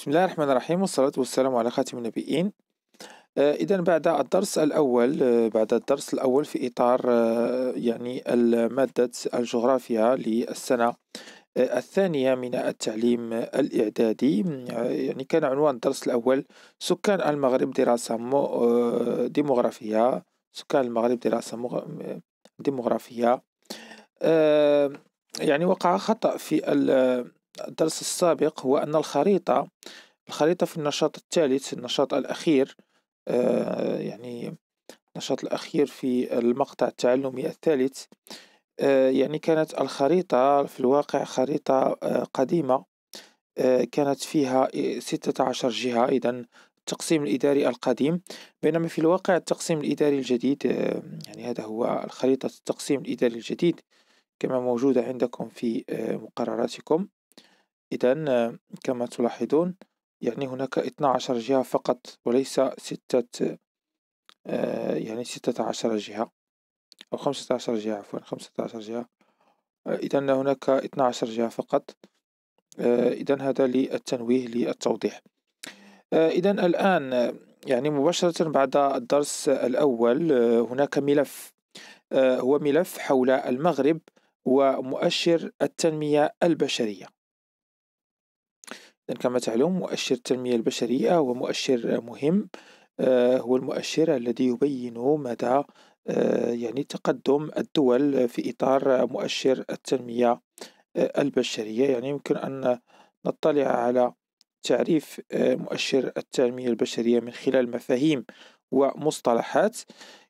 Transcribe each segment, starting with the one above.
بسم الله الرحمن الرحيم والصلاة والسلام على خاتم النبيين آه، إذا بعد الدرس الأول آه، بعد الدرس الأول في إطار آه، يعني مادة الجغرافيا للسنة الثانية من التعليم الإعدادي يعني كان عنوان الدرس الأول سكان المغرب دراسة ديموغرافية سكان المغرب دراسة ديموغرافية يعني وقع خطأ في الدرس السابق هو أن الخريطة الخريطة في النشاط الثالث النشاط الأخير آه، يعني النشاط الأخير في المقطع التعلمي الثالث آه، يعني كانت الخريطة في الواقع خريطة آه، قديمة كانت فيها ستة عشر جهة إذا التقسيم الإداري القديم بينما في الواقع التقسيم الإداري الجديد يعني هذا هو خريطة التقسيم الإداري الجديد كما موجودة عندكم في مقرراتكم إذا كما تلاحظون يعني هناك 12 جهة فقط وليس ستة آه، يعني 16 جهة أو 15 جهة عفوا 15 جهة إذا هناك 12 جهة فقط آه، إذا هذا للتنويه للتوضيح آه، إذا الآن يعني مباشرة بعد الدرس الأول هناك ملف هو ملف حول المغرب ومؤشر التنمية البشرية لأن كما تعلم مؤشر التنمية البشرية هو مؤشر مهم آه، هو المؤشر الذي يبين مدى آه، يعني تقدم الدول في إطار مؤشر التنمية آه، البشرية يعني يمكن أن نطلع على تعريف مؤشر التنمية البشرية من خلال مفاهيم ومصطلحات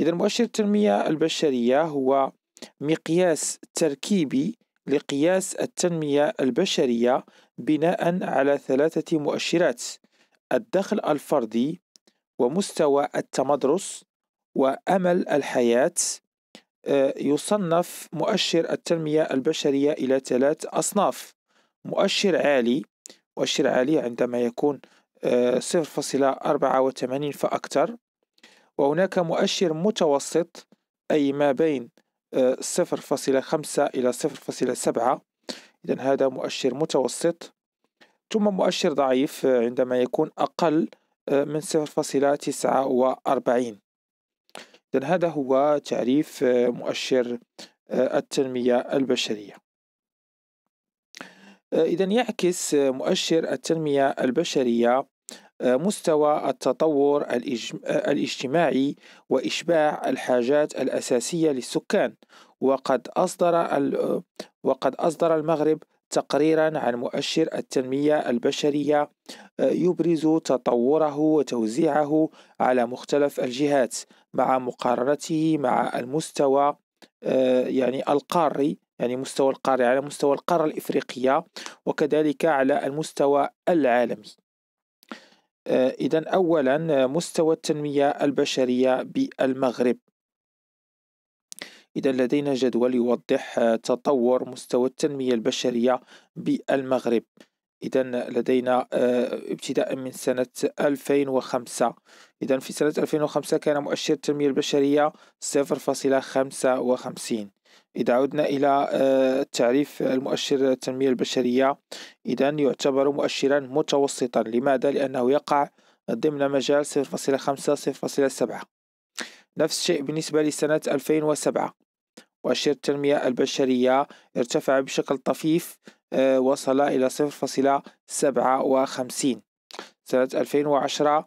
إذا مؤشر التنمية البشرية هو مقياس تركيبي لقياس التنمية البشرية بناء على ثلاثة مؤشرات الدخل الفردي ومستوى التمدرس وأمل الحياة آه، يصنف مؤشر التنمية البشرية إلى ثلاث أصناف مؤشر عالي مؤشر عالي عندما يكون 0.84 آه، فأكثر وهناك مؤشر متوسط أي ما بين صفر فاصلة خمسة إلى صفر فاصلة سبعة إذا هذا مؤشر متوسط ثم مؤشر ضعيف عندما يكون أقل آه، من صفر فاصلة تسعة وأربعين إذا هذا هو تعريف آه، آه، مؤشر التنمية البشرية إذا يعكس مؤشر التنمية البشرية مستوى التطور الاجتماعي وإشباع الحاجات الأساسية للسكان وقد أصدر وقد أصدر المغرب تقريرا عن مؤشر التنمية البشرية يبرز تطوره وتوزيعه على مختلف الجهات مع مقارنته مع المستوى آه، يعني القاري يعني مستوى القاري على مستوى القارة الإفريقية وكذلك على المستوى العالمي آه، إذا أولا مستوى التنمية البشرية بالمغرب إذا لدينا جدول يوضح آه، تطور مستوى التنمية البشرية بالمغرب إذا لدينا آه، ابتداء من سنة 2005 إذا في سنة 2005 كان مؤشر التنمية البشرية 0.55 إذا عدنا إلى آه، تعريف المؤشر التنمية البشرية إذا يعتبر مؤشرا متوسطا لماذا؟ لأنه يقع ضمن مجال 0.5 0.7 نفس الشيء بالنسبة لسنة 2007 مؤشر التنمية البشرية ارتفع بشكل طفيف آه، وصل إلى 0.57 سنة 2010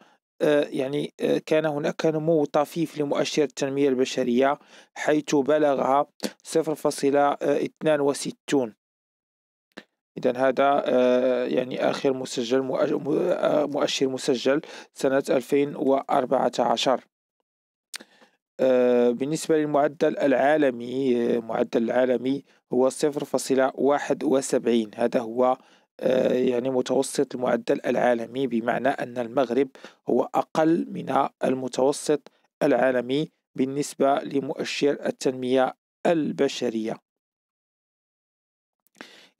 آه، يعني آه، كان هناك نمو طفيف لمؤشر التنمية البشرية حيث بلغ 0.62 إذا هذا آه، يعني آخر مسجل مؤشر مسجل سنة 2014 بالنسبة للمعدل العالمي المعدل العالمي هو 0.71 هذا هو آه، يعني متوسط المعدل العالمي بمعنى أن المغرب هو أقل من المتوسط العالمي بالنسبة لمؤشر التنمية البشرية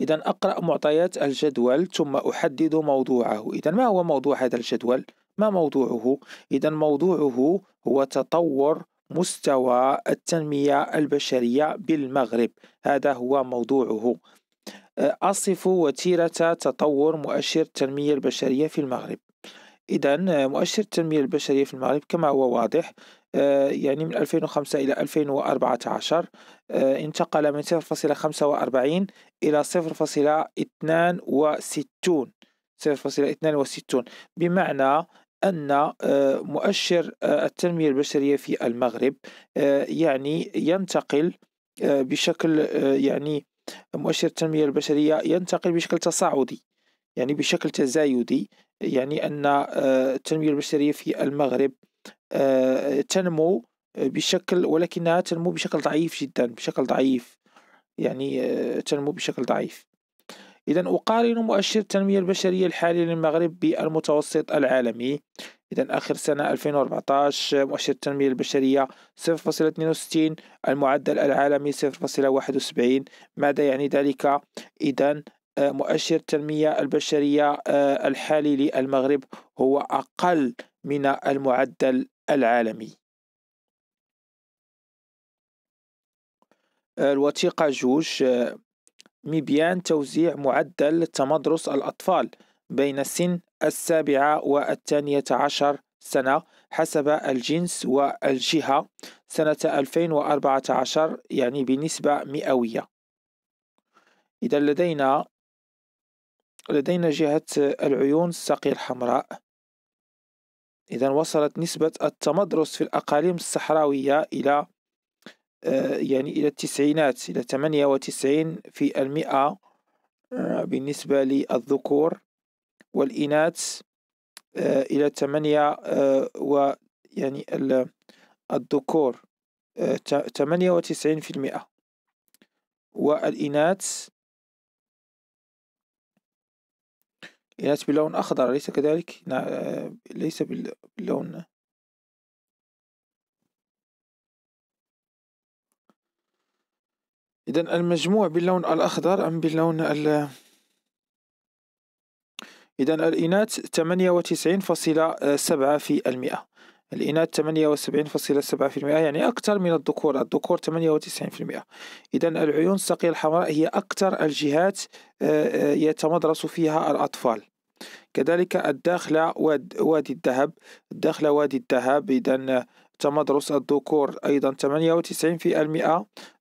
إذا أقرأ معطيات الجدول ثم أحدد موضوعه إذا ما هو موضوع هذا الجدول؟ ما موضوعه؟ إذا موضوعه هو تطور مستوى التنمية البشرية بالمغرب هذا هو موضوعه أصف وتيرة تطور مؤشر التنمية البشرية في المغرب إذا آه، مؤشر التنمية البشرية في المغرب كما هو واضح آه، يعني من 2005 إلى 2014 آه، انتقل من 0.45 إلى 0.62 0.62 بمعنى أن مؤشر التنمية البشرية في المغرب يعني ينتقل بشكل يعني مؤشر التنمية البشرية ينتقل بشكل تصاعدي يعني بشكل تزايدي يعني أن آه، التنمية البشرية في المغرب آه، تنمو بشكل ولكنها تنمو بشكل ضعيف جدا بشكل ضعيف يعني آه، تنمو بشكل ضعيف إذا أقارن مؤشر التنمية البشرية الحالي للمغرب بالمتوسط العالمي إذا آخر سنة 2014 مؤشر التنمية البشرية 0.62 المعدل العالمي 0.71 ماذا يعني ذلك؟ إذا آه، مؤشر التنمية البشرية آه، الحالي للمغرب هو أقل من المعدل العالمي آه، الوثيقة جوج مبيان توزيع معدل تمدرس الأطفال بين سن السابعة والثانية عشر سنة حسب الجنس والجهة سنة 2014 يعني بنسبة مئوية إذا لدينا لدينا جهة العيون الساقية الحمراء إذا وصلت نسبة التمدرس في الأقاليم الصحراوية إلى آه، يعني إلى التسعينات إلى 98 في المئة آه، بالنسبة للذكور والإناث آه، إلى 8 و يعني الذكور 98% والإناث إناث باللون أخضر أليس كذلك؟ ليس باللون إذا المجموع باللون الأخضر أم باللون ال إذا الإناث وتسعين فاصلة سبعة في المئة الإناث وسبعين فاصلة سبعة في المئة يعني أكثر من الذكور الذكور وتسعين في المئة إذا العيون الساقية الحمراء هي أكثر الجهات آه، آه، يتمدرس فيها الأطفال كذلك الداخلة وادي الذهب الداخلة وادي الذهب إذا تمدرس الذكور أيضا وتسعين في المئة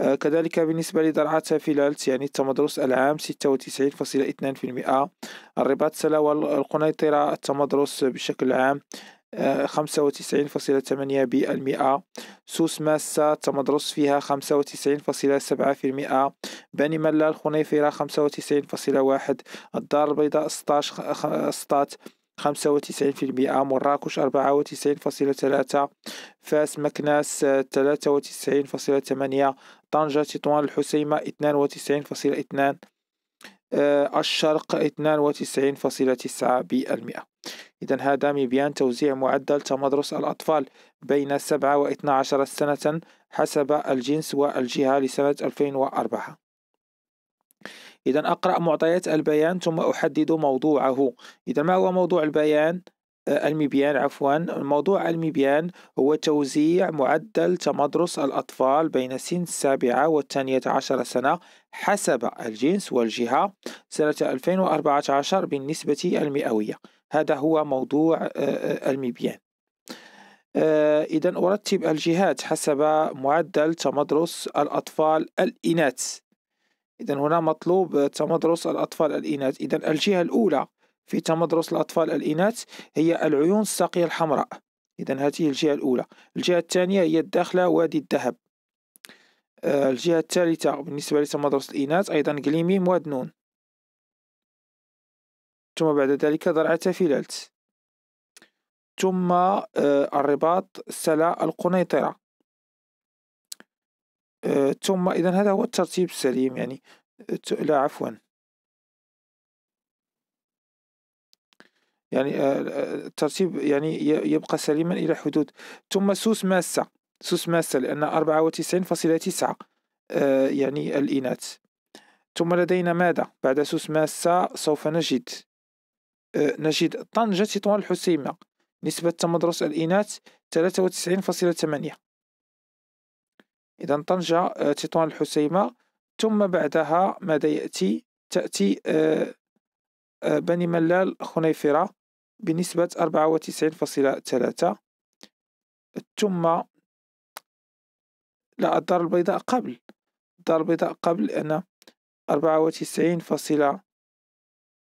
آه، كذلك بالنسبة لدرعات فيلالت يعني التمدرس العام 96.2% الرباط سلا والقنيطرة التمدرس بشكل عام 95.8% آه، سوس ماسة تمدرس فيها 95.7% بني ملال خنيفرة 95.1 الدار البيضاء 16 سطات 95% مراكش 94.3 فاس مكناس 93.8 آه، طنجة تطوان الحسيمة 92.2 آه، الشرق 92.9% إذا هذا مبيان توزيع معدل تمدرس الأطفال بين 7 و 12 سنة حسب الجنس والجهة لسنة 2004 إذا أقرأ معطيات البيان ثم أحدد موضوعه إذا ما هو موضوع البيان آه، المبيان عفوا موضوع المبيان هو توزيع معدل تمدرس الأطفال بين سن السابعة والثانية عشر سنة حسب الجنس والجهة سنة 2014 بالنسبة المئوية هذا هو موضوع آه، آه، المبيان إذا أرتب الجهات حسب معدل تمدرس الأطفال الإناث إذا هنا مطلوب تمدرس الأطفال الإناث إذا الجهة الأولى في تمدرس الأطفال الإناث هي العيون الساقية الحمراء إذا هذه الجهة الأولى الجهة الثانية هي الداخلة وادي الذهب آه، الجهة الثالثة بالنسبة لتمدرس الإناث أيضا غليمي مواد نون ثم بعد ذلك ضرعة فيلالت ثم آه، الرباط سلا القنيطرة آه، ثم إذا هذا هو الترتيب السليم يعني لا عفوا يعني آه، آه، الترتيب يعني يبقى سليما إلى حدود ثم سوس ماسة سوس ماسة لأن 94.9 يعني الإناث ثم لدينا ماذا بعد سوس ماسة سوف نجد نجد طنجة تطوان الحسيمة نسبة تمدرس الإناث 93.8 إذا طنجة آه، تطوان الحسيمة ثم بعدها ماذا يأتي تأتي آه، آه، بني ملال خنيفرة بنسبة 94.3 ثم لا الدار البيضاء قبل الدار البيضاء قبل لأن 94 فاصلة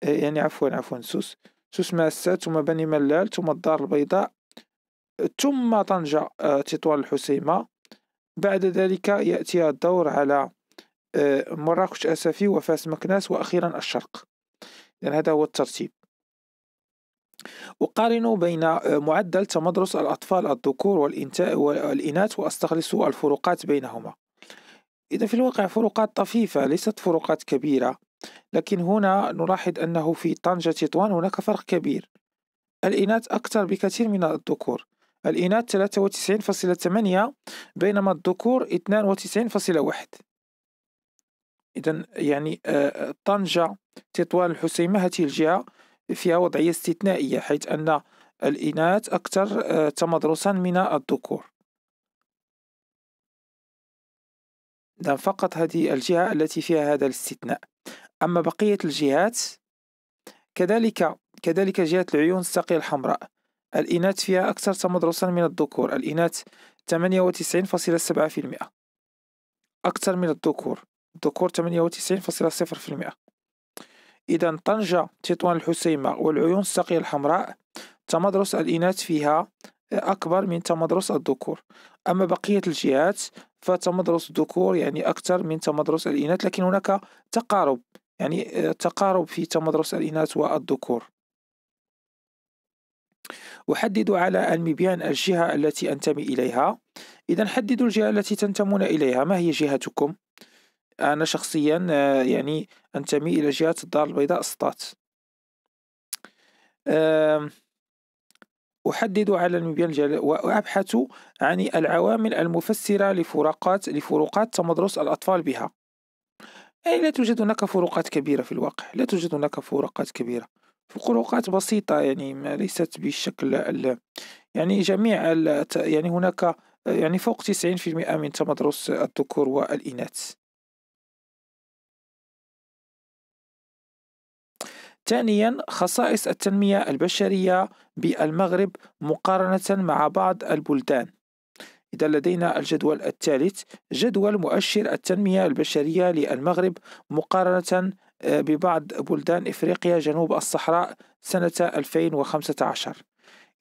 يعني عفوا عفوا سوس سوس ماسة ثم بني ملال ثم الدار البيضاء ثم طنجة تطوان الحسيمة بعد ذلك يأتي الدور على آه، مراكش أسفي وفاس مكناس وأخيرا الشرق إذن هذا هو الترتيب أقارن بين آه، معدل تمدرس الأطفال الذكور والإناث وأستخلص الفروقات بينهما إذا في الواقع فروقات طفيفة ليست فروقات كبيرة لكن هنا نلاحظ أنه في طنجة تطوان هناك فرق كبير الإناث أكثر بكثير من الذكور الإناث 93.8 بينما الذكور 92.1 إذا يعني آه، طنجة تطوان الحسيمة هذه الجهة فيها وضعية استثنائية حيث أن الإناث أكثر آه، تمدرسا من الذكور إذا فقط هذه الجهة التي فيها هذا الاستثناء أما بقية الجهات كذلك كذلك جهة العيون الساقية الحمراء الإناث فيها أكثر تمدرسا من الذكور الإناث 98.7% أكثر من الذكور الذكور 98.0% إذا طنجة تطوان الحسيمة والعيون الساقية الحمراء تمدرس الإناث فيها أكبر من تمدرس الذكور أما بقية الجهات فتمدرس الذكور يعني أكثر من تمدرس الإناث لكن هناك تقارب يعني آه، تقارب في تمدرس الإناث والذكور أحدد على المبيان الجهة التي أنتمي إليها إذا حددوا الجهة التي تنتمون إليها ما هي جهتكم؟ أنا شخصيا آه، يعني أنتمي إلى جهة الدار البيضاء سطات أحدد على المبيان وأبحث عن العوامل المفسرة لفروقات لفروقات تمدرس الأطفال بها أي لا توجد هناك فروقات كبيرة في الواقع لا توجد هناك فروقات كبيرة فقروقات بسيطة يعني ما ليست بالشكل يعني جميع يعني هناك يعني فوق 90% من تمدرس الذكور والإناث ثانيا خصائص التنمية البشرية بالمغرب مقارنة مع بعض البلدان إذا لدينا الجدول الثالث جدول مؤشر التنمية البشرية للمغرب مقارنة ببعض بلدان إفريقيا جنوب الصحراء سنة 2015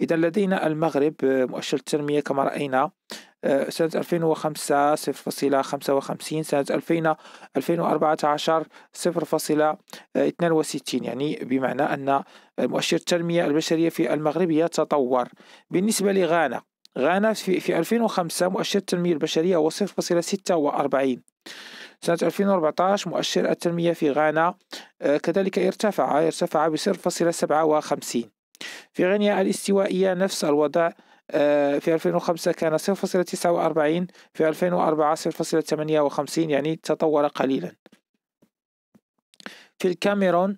إذا لدينا المغرب آه، مؤشر التنمية كما رأينا آه، سنة 2005 0.55 سنة 2000 2014 0.62 يعني بمعنى أن مؤشر التنمية البشرية في المغرب يتطور بالنسبة لغانا غانا في, في 2005 مؤشر التنمية البشرية هو 0.46 سنة 2014 مؤشر التنمية في غانا آه، كذلك ارتفع ارتفع ب 0.57 في غينيا الاستوائية نفس الوضع آه، في 2005 كان 0.49 في 2004 0.58 يعني تطور قليلا في الكاميرون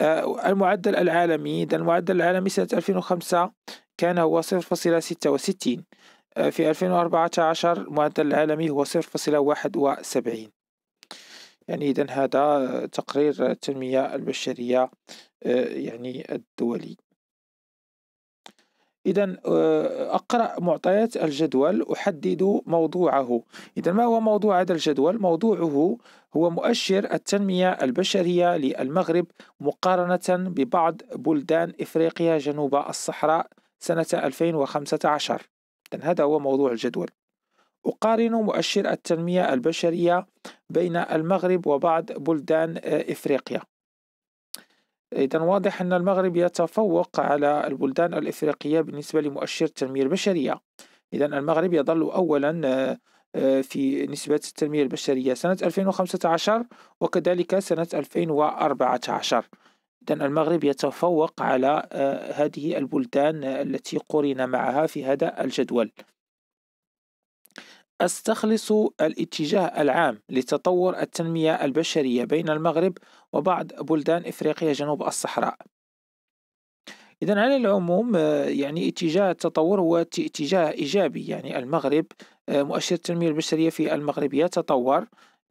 آه، المعدل العالمي إذا المعدل العالمي سنة 2005 كان هو 0.66 آه، في 2014 المعدل العالمي هو 0.71 يعني إذا هذا تقرير التنمية البشرية آه، يعني الدولي إذا آه، أقرأ معطيات الجدول أحدد موضوعه إذا ما هو موضوع هذا الجدول؟ موضوعه هو مؤشر التنمية البشرية للمغرب مقارنة ببعض بلدان إفريقيا جنوب الصحراء سنة 2015 إذا هذا هو موضوع الجدول أقارن مؤشر التنمية البشرية بين المغرب وبعض بلدان آه، إفريقيا إذا واضح أن المغرب يتفوق على البلدان الإفريقية بالنسبة لمؤشر التنمية البشرية إذا المغرب يظل أولا آه، آه، في نسبة التنمية البشرية سنة 2015 وكذلك سنة 2014 إذا المغرب يتفوق على آه، هذه البلدان التي قرن معها في هذا الجدول استخلص الاتجاه العام لتطور التنمية البشرية بين المغرب وبعض بلدان افريقيا جنوب الصحراء. إذا على العموم آه، يعني اتجاه التطور هو اتجاه إيجابي يعني المغرب آه، مؤشر التنمية البشرية في المغرب يتطور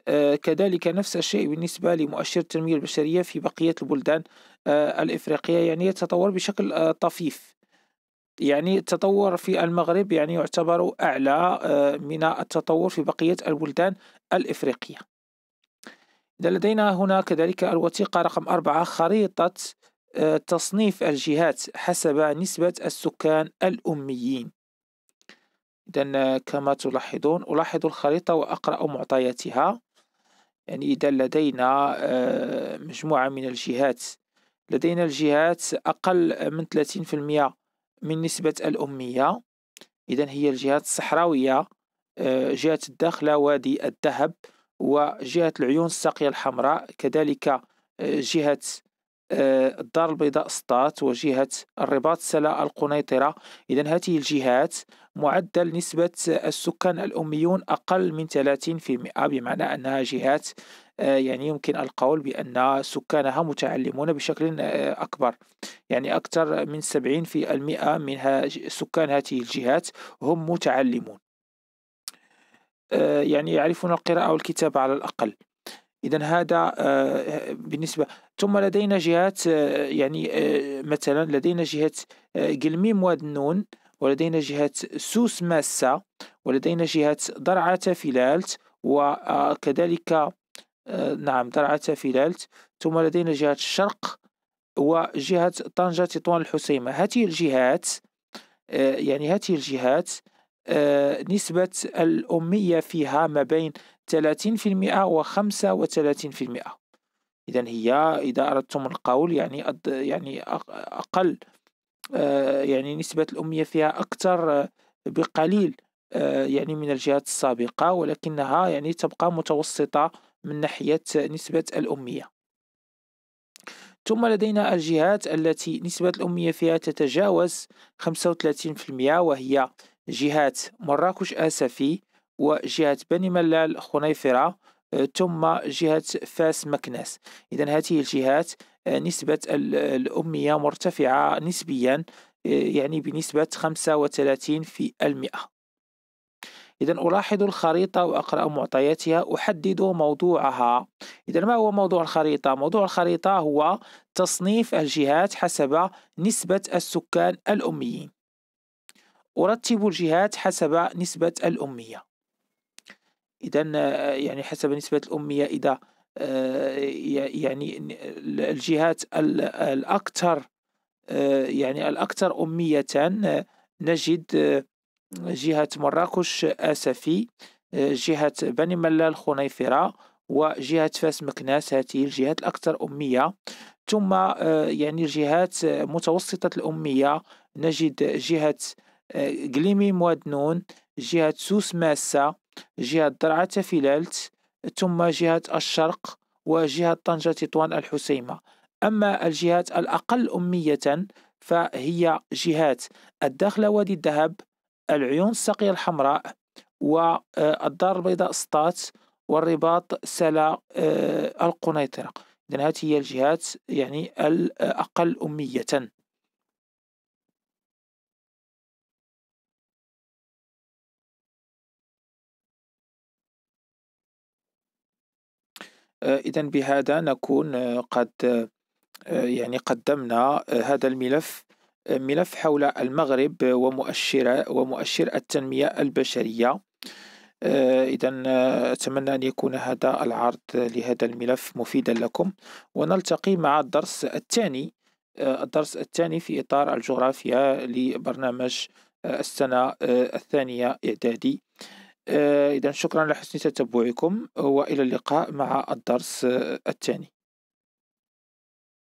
آه، كذلك نفس الشيء بالنسبة لمؤشر التنمية البشرية في بقية البلدان الإفريقية يعني يتطور بشكل طفيف يعني التطور في المغرب يعني يعتبر أعلى آه، من التطور في بقية البلدان الإفريقية إذا لدينا هنا كذلك الوثيقة رقم أربعة خريطة آه، تصنيف الجهات حسب نسبة السكان الأميين إذا آه، كما تلاحظون ألاحظ الخريطة وأقرأ معطياتها يعني إذا لدينا مجموعة من الجهات لدينا الجهات أقل من 30% من نسبة الأمية إذا هي الجهات الصحراوية آه، جهة الداخلة وادي الذهب وجهة العيون الساقية الحمراء كذلك آه، جهة آه، الدار البيضاء سطات وجهة الرباط سلا القنيطرة إذا هذه الجهات معدل نسبة السكان الأميون أقل من 30% بمعنى أنها جهات آه، يعني يمكن القول بأن سكانها متعلمون بشكل آه، أكبر يعني أكثر من 70% في المئة من سكان هذه الجهات هم متعلمون آه، يعني يعرفون القراءة والكتابة على الأقل اذا هذا بالنسبه ثم لدينا جهات يعني مثلا لدينا جهه قلميم واد النون ولدينا جهه سوس ماسه ولدينا جهه درعة فلالت وكذلك نعم درعا تافيلالت ثم لدينا جهة الشرق وجهة طنجة تطوان الحسيمة هذه الجهات آه، يعني هذه الجهات آه، نسبة الأمية فيها ما بين 30% و 35% إذا هي إذا أردتم القول يعني يعني أقل آه، يعني نسبة الأمية فيها أكثر بقليل يعني من الجهات السابقة ولكنها يعني تبقى متوسطة من ناحية نسبة الأمية ثم لدينا الجهات التي نسبة الأمية فيها تتجاوز 35% وهي جهات مراكش آسفي وجهة بني ملال خنيفرة آه، ثم جهة فاس مكناس إذا هذه الجهات آه، نسبة الأمية مرتفعة نسبيا آه، يعني بنسبة 35 في المئة إذا ألاحظ الخريطة وأقرأ معطياتها أحدد موضوعها إذا ما هو موضوع الخريطة؟ موضوع الخريطة هو تصنيف الجهات حسب نسبة السكان الأميين أرتب الجهات حسب نسبة الأمية إذا آه، يعني حسب نسبة الأمية إذا آه، يعني الجهات الأكثر آه، يعني الأكثر أمية نجد جهة مراكش أسفي آه، جهة بني ملال خنيفرة وجهة فاس مكناس هذه الجهات الأكثر أمية ثم آه، يعني الجهات متوسطة الأمية نجد جهة آه، قليمي موادنون جهة سوس ماسة جهة درعة فيلالت ثم جهة الشرق وجهة طنجة تطوان الحسيمة أما الجهات الأقل أمية فهي جهات الداخل وادي الذهب العيون الساقية الحمراء والدار آه، البيضاء سطات والرباط سلا آه، القنيطرة إذن هذه هي الجهات يعني الأقل آه، أمية إذا بهذا نكون قد يعني قدمنا هذا الملف ملف حول المغرب ومؤشر ومؤشر التنمية البشرية آه، إذا آه، أتمنى أن يكون هذا العرض لهذا الملف مفيدا لكم ونلتقي مع الدرس الثاني آه، الدرس الثاني في إطار الجغرافيا لبرنامج السنة الثانية إعدادي إذا شكرا لحسن تتبعكم وإلى اللقاء مع الدرس الثاني